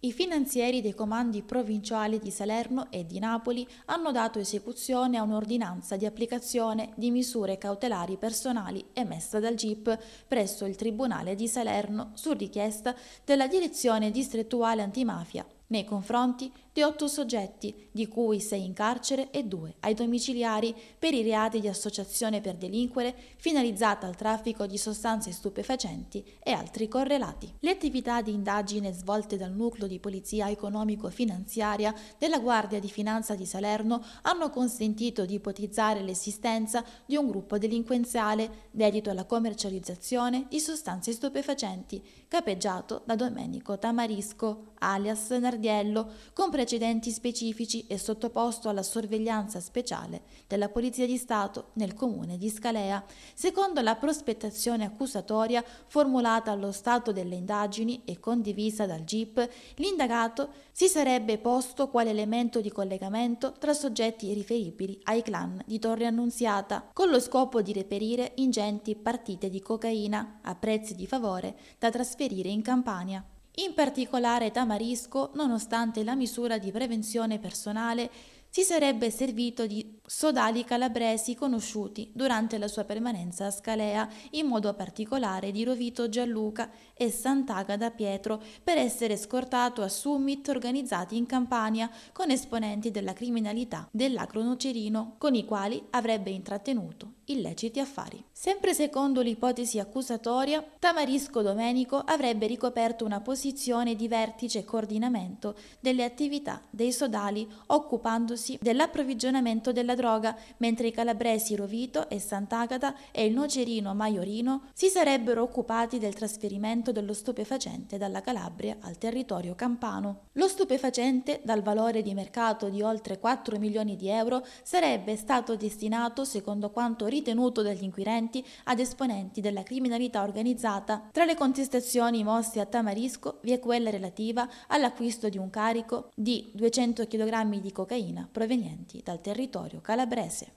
I finanzieri dei comandi provinciali di Salerno e di Napoli hanno dato esecuzione a un'ordinanza di applicazione di misure cautelari personali emessa dal GIP presso il Tribunale di Salerno su richiesta della Direzione Distrettuale Antimafia nei confronti di otto soggetti, di cui sei in carcere e due ai domiciliari per i reati di associazione per delinquere finalizzata al traffico di sostanze stupefacenti e altri correlati. Le attività di indagine svolte dal nucleo di polizia economico-finanziaria della Guardia di Finanza di Salerno hanno consentito di ipotizzare l'esistenza di un gruppo delinquenziale dedito alla commercializzazione di sostanze stupefacenti, capeggiato da Domenico Tamarisco, alias Nardiello, con antecedenti specifici e sottoposto alla sorveglianza speciale della Polizia di Stato nel comune di Scalea, secondo la prospettazione accusatoria formulata allo stato delle indagini e condivisa dal GIP, l'indagato si sarebbe posto quale elemento di collegamento tra soggetti riferibili ai clan di Torre Annunziata, con lo scopo di reperire ingenti partite di cocaina a prezzi di favore da trasferire in Campania in particolare Tamarisco, nonostante la misura di prevenzione personale, si sarebbe servito di sodali calabresi conosciuti durante la sua permanenza a Scalea, in modo particolare di Rovito Gianluca e Sant'Agata Pietro, per essere scortato a summit organizzati in Campania con esponenti della criminalità dell'Acro Nocerino, con i quali avrebbe intrattenuto illeciti affari. Sempre secondo l'ipotesi accusatoria, Tamarisco Domenico avrebbe ricoperto una posizione di vertice e coordinamento delle attività dei sodali, occupandosi dell'approvvigionamento della droga, mentre i calabresi Rovito e Sant'Agata e il nocerino Maiorino si sarebbero occupati del trasferimento dello stupefacente dalla Calabria al territorio campano. Lo stupefacente, dal valore di mercato di oltre 4 milioni di euro, sarebbe stato destinato, secondo quanto ritenuto dagli inquirenti, ad esponenti della criminalità organizzata. Tra le contestazioni mosse a Tamarisco vi è quella relativa all'acquisto di un carico di 200 kg di cocaina provenienti dal territorio campano calabrese.